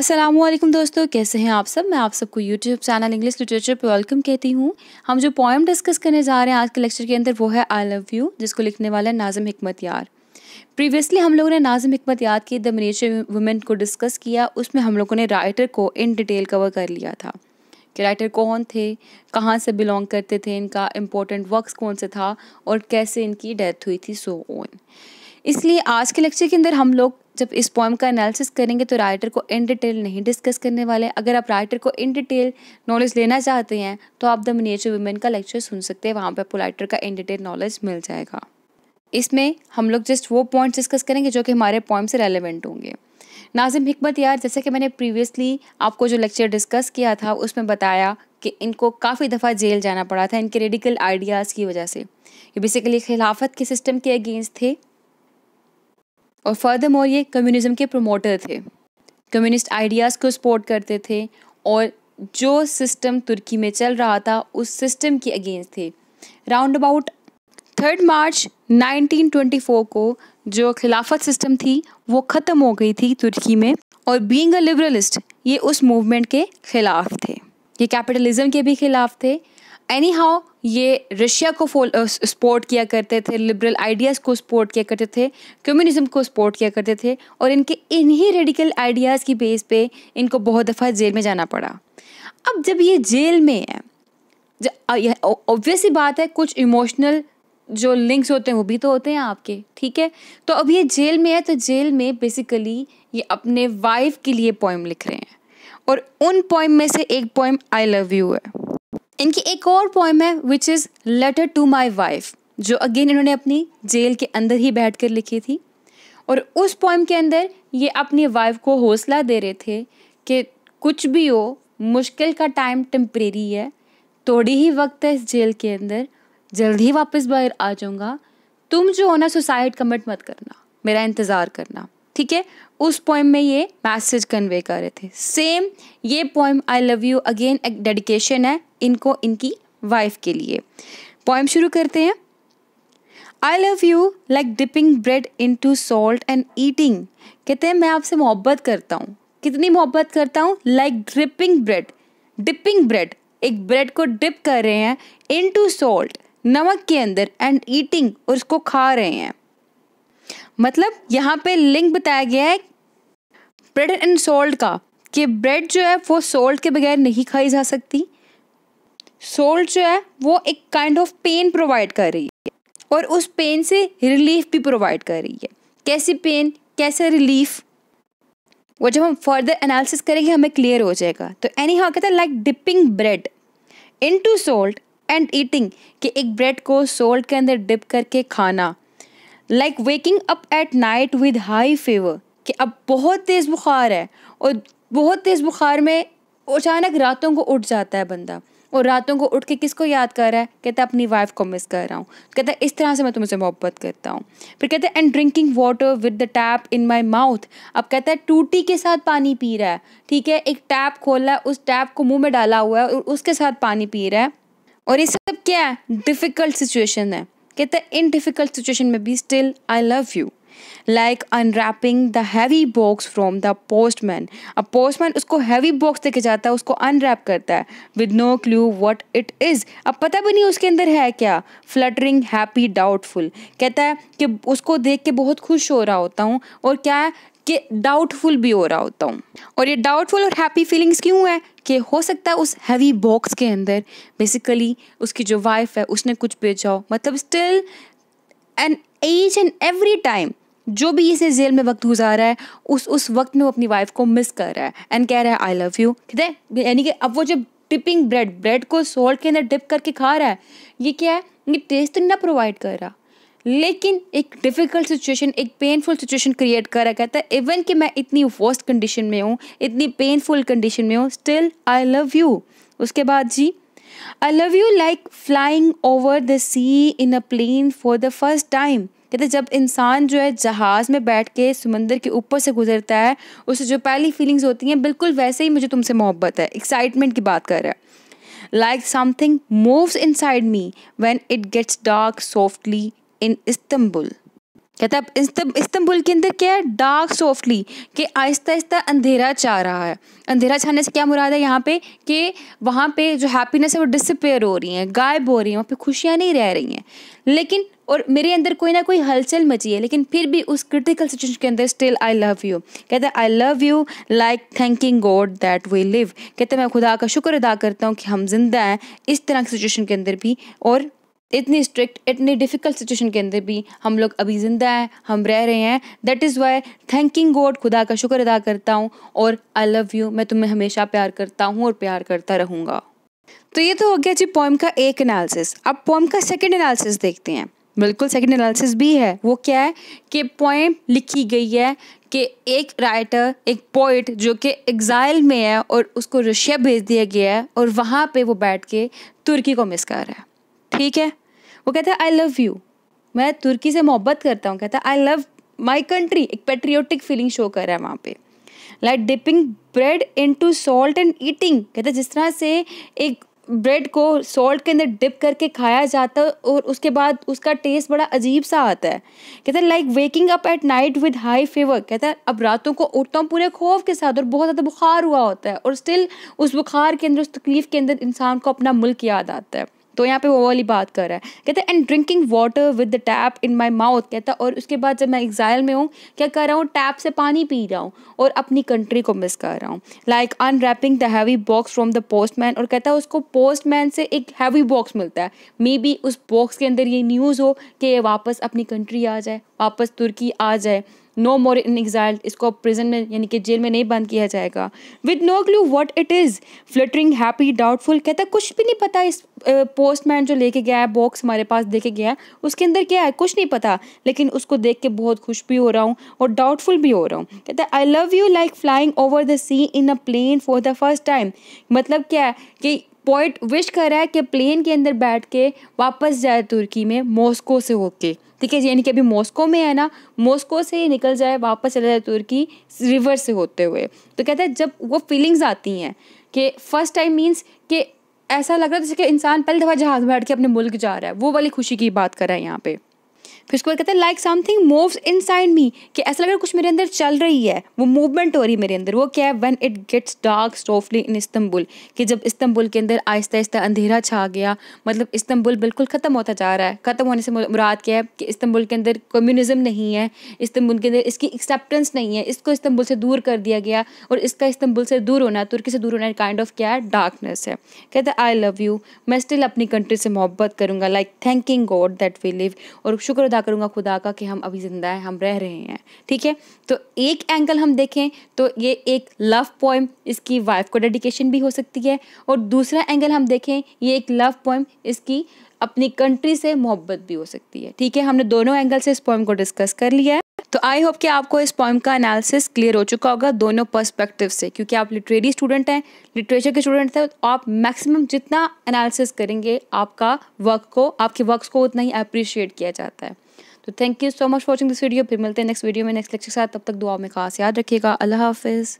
असलम दोस्तों कैसे हैं आप सब मैं आप सबको यूट्यूब चैनल इंग्लिश लिटरेचर पर वेलकम कहती हूँ हम जो पॉइंट डिस्कस करने जा रहे हैं आज के लेक्चर के अंदर वो है आई लव यू जिसको लिखने वाला है नाजम हमत यार प्रीवियसली हम लोगों ने नाजम हमत याद की द मनीचर वुमेन को डिस्कस किया उसमें हम लोगों ने राइटर को इन डिटेल कवर कर लिया था कि राइटर कौन थे कहाँ से बिलोंग करते थे इनका इम्पोर्टेंट वर्क कौन से था और कैसे इनकी डेथ हुई थी सो so ओन इसलिए आज के लेक्चर के अंदर हम लोग जब इस पॉइंट का एनालिसिस करेंगे तो राइटर को इन डिटेल नहीं डिस्कस करने वाले अगर आप राइटर को इन डिटेल नॉलेज लेना चाहते हैं तो आप द मिनिएचर वुमेन का लेक्चर सुन सकते हैं वहाँ पर आपको राइटर का इन डिटेल नॉलेज मिल जाएगा इसमें हम लोग जस्ट वो पॉइंट्स डिस्कस करेंगे जो कि हमारे पॉइंट से रेलिवेंट होंगे नाजिम हिकमत यार जैसे कि मैंने प्रीवियसली आपको जो लेक्चर डिस्कस किया था उसमें बताया कि इनको काफ़ी दफ़ा जेल जाना पड़ा था इनके रेडिकल आइडियाज़ की वजह से ये बेसिकली खिलाफत के सिस्टम के अगेंस्ट थे और फर्दर मोर ये कम्युनिज्म के प्रमोटर थे कम्युनिस्ट आइडियाज़ को सपोर्ट करते थे और जो सिस्टम तुर्की में चल रहा था उस सिस्टम के अगेंस्ट थे राउंड अबाउट थर्ड मार्च 1924 को जो खिलाफत सिस्टम थी वो ख़त्म हो गई थी तुर्की में और बींग अ लिबरलिस्ट ये उस मूवमेंट के ख़िलाफ़ थे ये कैपिटलिज़म के भी ख़िलाफ़ थे एनी हाउ ये रशिया को सपोर्ट किया करते थे लिबरल आइडियाज़ को सपोर्ट किया करते थे कम्युनिज्म को सपोर्ट किया करते थे और इनके इन्हीं रेडिकल आइडियाज़ की बेस पे इनको बहुत दफ़ा जेल में जाना पड़ा अब जब ये जेल में है यह बात है कुछ इमोशनल जो लिंक्स होते हैं वो भी तो होते हैं आपके ठीक है तो अब ये जेल में है तो जेल में बेसिकली ये अपने वाइफ के लिए पोइम लिख रहे हैं और उन पोइम में से एक पोइम आई लव यू है इनकी एक और पोएम है which is letter to my wife जो अगेन इन्होंने अपनी जेल के अंदर ही बैठ कर लिखी थी और उस पोएम के अंदर ये अपनी वाइफ को हौसला दे रहे थे कि कुछ भी हो मुश्किल का टाइम टेम्परेरी है थोड़ी ही वक्त है इस जेल के अंदर जल्द ही वापस बाहर आ जाऊँगा तुम जो हो ना सुसाइड कमिट मत करना मेरा इंतज़ार करना ठीक है उस पोइम में ये मैसेज कन्वे कर रहे थे सेम ये poem I love you again एक डेडिकेशन है इनको इनकी वाइफ के लिए पोइम शुरू करते हैं I love you like dipping bread into salt and eating कहते हैं मैं आपसे मोहब्बत करता हूँ कितनी मोहब्बत करता हूँ like dripping bread dipping bread एक ब्रेड को डिप कर रहे हैं इन टू सॉल्ट नमक के अंदर एंड ईटिंग और उसको खा रहे हैं मतलब यहाँ पे लिंक बताया गया है ब्रेड एंड सोल्ट का कि ब्रेड जो है वो सोल्ट के बगैर नहीं खाई जा सकती सोल्ट जो है वो एक काइंड ऑफ पेन प्रोवाइड कर रही है और उस पेन से रिलीफ भी प्रोवाइड कर रही है कैसी पेन कैसे रिलीफ वो जब हम फर्दर एनालिसिस करेंगे हमें क्लियर हो जाएगा तो एनी हाउ कहते हैं like dipping bread into salt and eating कि एक ब्रेड को सोल्ट के अंदर डिप करके खाना like waking up at night with high fever कि अब बहुत तेज़ बुखार है और बहुत तेज़ बुखार में अचानक रातों को उठ जाता है बंदा और रातों को उठ के किसको याद कर रहा है कहता है अपनी वाइफ को मिस कर रहा हूँ कहता है इस तरह से मैं तुमसे मोहब्बत करता हूँ फिर कहते हैं and drinking water with the tap in my mouth अब कहता है टूटी के साथ पानी पी रहा है ठीक है एक टैप खोला है उस टैप को मुंह में डाला हुआ है और उसके साथ पानी पी रहा है और ये सब क्या है डिफ़िकल्ट सिचुएशन है कहते इन डिफिकल्ट सिचुएशन में भी still I love you like unwrapping the heavy box from the postman अब पोस्टमैन उसको हैवी बॉक्स देके जाता है उसको अनरैप करता है with no clue what it is अब पता भी नहीं उसके अंदर है क्या फ्लटरिंग हैप्पी डाउटफुल कहता है कि उसको देख के बहुत खुश हो रहा होता हूँ और क्या है कि डाउटफुल भी हो रहा होता हूँ और ये डाउटफुल और हैप्पी फीलिंग्स क्यों है कि हो सकता है उस हैवी बॉक्स के अंदर बेसिकली उसकी जो वाइफ है उसने कुछ बेचा हो मतलब still and each and every time जो भी इसे जेल में वक्त गुजारा है उस उस वक्त में वो अपनी वाइफ को मिस कर रहा है एंड कह रहा है आई लव यू ठीक है यानी कि अब वो जब डिपिंग ब्रेड ब्रेड को सॉल्ट के अंदर डिप करके खा रहा है ये क्या है ये टेस्ट तो नहीं ना प्रोवाइड कर रहा लेकिन एक डिफ़िकल्ट सिचुएशन एक पेनफुल सिचुएशन क्रिएट रहा कहता है इवन तो कि मैं इतनी वर्स्ट कंडीशन में हूँ इतनी पेनफुल कंडीशन में हूँ स्टिल आई लव यू उसके बाद जी I love you like flying over the sea in a plane for the first time कहते जब इंसान जो है जहाज़ में बैठ के समंदर के ऊपर से गुजरता है उसे जो पहली फीलिंग्स होती हैं बिल्कुल वैसे ही मुझे तुमसे मोहब्बत है एक्साइटमेंट की बात कर रहा है like something moves inside me when it gets dark softly in Istanbul कहता है इस्तंबुल के अंदर क्या है डार्क सॉफ्टली कि आहिस्ता आहिस्ता अंधेरा छा रहा है अंधेरा छाने से क्या मुराद है यहाँ पे कि वहाँ पे जो हैप्पीनेस है वो डिसपेयर हो रही है गायब हो रही है वहाँ पे खुशियाँ नहीं रह रही हैं लेकिन और मेरे अंदर कोई ना कोई हलचल मची है लेकिन फिर भी उस क्रिटिकल सिचुएशन के अंदर स्टिल आई लव यू कहते हैं I love you like thanking God that we live कहते हैं मैं खुदा का शुक्र अदा करता हूँ कि हम जिंदा हैं इस तरह की सिचुएशन के अंदर भी और इतनी स्ट्रिक्ट इतनी डिफ़िकल्ट सिचुएशन के अंदर भी हम लोग अभी ज़िंदा हैं हम रह रहे हैं that is why thanking God खुदा का शुक्र अदा करता हूँ और आई लव यू मैं तुम्हें हमेशा प्यार करता हूँ और प्यार करता रहूँगा तो ये तो हो गया जी पॉइम का एक एनालिसिस अब पॉइम का सेकेंड एनालिसिस देखते हैं बिल्कुल सेकेंड एनालिसिस भी है वो क्या है कि पोएम लिखी गई है कि एक राइटर एक पोइट जो कि एग्ज़ाइल में है और उसको रशिया भेज दिया गया है और वहाँ पे वो बैठ के तुर्की को मिस कर रहा है ठीक है वो कहता है आई लव यू मैं तुर्की से मोहब्बत करता हूँ कहता है आई लव माई कंट्री एक पेट्रियोटिक फीलिंग शो कर रहा है वहाँ पे like dipping bread into salt and eating कहता है जिस तरह से एक ब्रेड को सॉल्ट के अंदर डिप करके खाया जाता है और उसके बाद उसका टेस्ट बड़ा अजीब सा आता है कहता है like waking up at night with high fever कहता है अब रातों को उठता हूँ पूरे खौफ के साथ और बहुत ज़्यादा बुखार हुआ होता है और स्टिल उस बुखार के अंदर उस तकलीफ़ के अंदर इंसान को अपना मुल्क याद आता है तो यहाँ पे वो वाली बात कर रहा है कहता है and drinking water with the tap in my mouth कहता है और उसके बाद जब मैं एग्जाइल में हूँ क्या कर रहा हूँ टैप से पानी पी रहा हूँ और अपनी कंट्री को मिस कर रहा हूँ like unwrapping the heavy box from the postman और कहता है उसको पोस्टमैन से एक हैवी बॉक्स मिलता है मे बी उस बॉक्स के अंदर ये न्यूज़ हो कि ये वापस अपनी कंट्री आ जाए वापस तुर्की आ जाए नो मोर इन एक्साइल इसको प्रिजन में यानी कि जेल में नहीं बंद किया जाएगा with no clue what it is fluttering happy doubtful कहता कुछ भी नहीं पता इस पोस्टमैन जो लेके गया है बॉक्स हमारे पास देखे गया है उसके अंदर क्या है कुछ नहीं पता लेकिन उसको देख के बहुत खुश भी हो रहा हूँ और डाउटफुल भी हो रहा हूँ कहता है I love you like flying over the sea in a plane for the first time मतलब क्या है कि पॉइंट विश कर रहा है कि प्लेन के अंदर बैठ के वापस जाए तुर्की में मॉस्को से होके ठीक है यानी कि अभी मॉस्को में है ना मॉस्को से ही निकल जाए वापस चला जाए तुर्की रिवर से होते हुए तो कहते हैं जब वो फीलिंग्स आती हैं कि फर्स्ट टाइम मीन्स कि ऐसा लग रहा है जैसे कि इंसान पहली दफ़ा जहाज़ में बैठ के अपने मुल्क जा रहा है वो वाली खुशी की बात कर रहा है यहाँ पर फिर उसके बाद कहते हैं like something moves inside me कि ऐसा लग रहा है कुछ मेरे अंदर चल रही है वो मूवमेंट हो रही है मेरे अंदर वो क्या है when it gets dark softly in Istanbul कि जब इस्तंबुल के अंदर आहिस्ता आहिस्ता अंधेरा छा गया मतलब इस्तंबुल बिल्कुल ख़त्म होता जा रहा है ख़त्म होने से मुराद क्या है कि इस्तंबुल के अंदर कम्युनिज्म नहीं है इस्तंबुल के अंदर इसकी एक्सेप्टेंस नहीं है इसको इस्तंबुल से दूर कर दिया गया और इसका इस्तंबुल से दूर होना तुर्की से दूर होना काइंड ऑफ क्या है डार्कनेस है कहते हैं आई लव यू मैं स्टिल अपनी कंट्री से मोहब्बत करूँगा like thanking God that we live और शुक्र अदा करूँगा खुदा का कि हम अभी ज़िंदा हैं हम रह रहे हैं ठीक है तो एक एंगल हम देखें तो ये एक लव पोएम इसकी वाइफ को डेडिकेशन भी हो सकती है और दूसरा एंगल हम देखें ये एक लव पोएम इसकी अपनी कंट्री से मोहब्बत भी हो सकती है ठीक है हमने दोनों एंगल से इस पोएम को डिस्कस कर लिया है तो आई होप कि आपको इस पॉइम का एनालिसिस क्लियर हो चुका होगा दोनों पर्सपेक्टिव से क्योंकि आप लिटरेरी स्टूडेंट हैं लिटरेचर के स्टूडेंट हैं तो आप मैक्सिमम जितना एनालिसिस करेंगे आपका वर्क को आपके वर्क्स को उतना ही अप्रिशिएट किया जाता है तो thank you so much watching this video फिर मिलते हैं नेक्स्ट वीडियो में नेक्स्ट लेक्चर के साथ तब तक दुआ में खास याद रखिएगा अल्लाह हाफिज़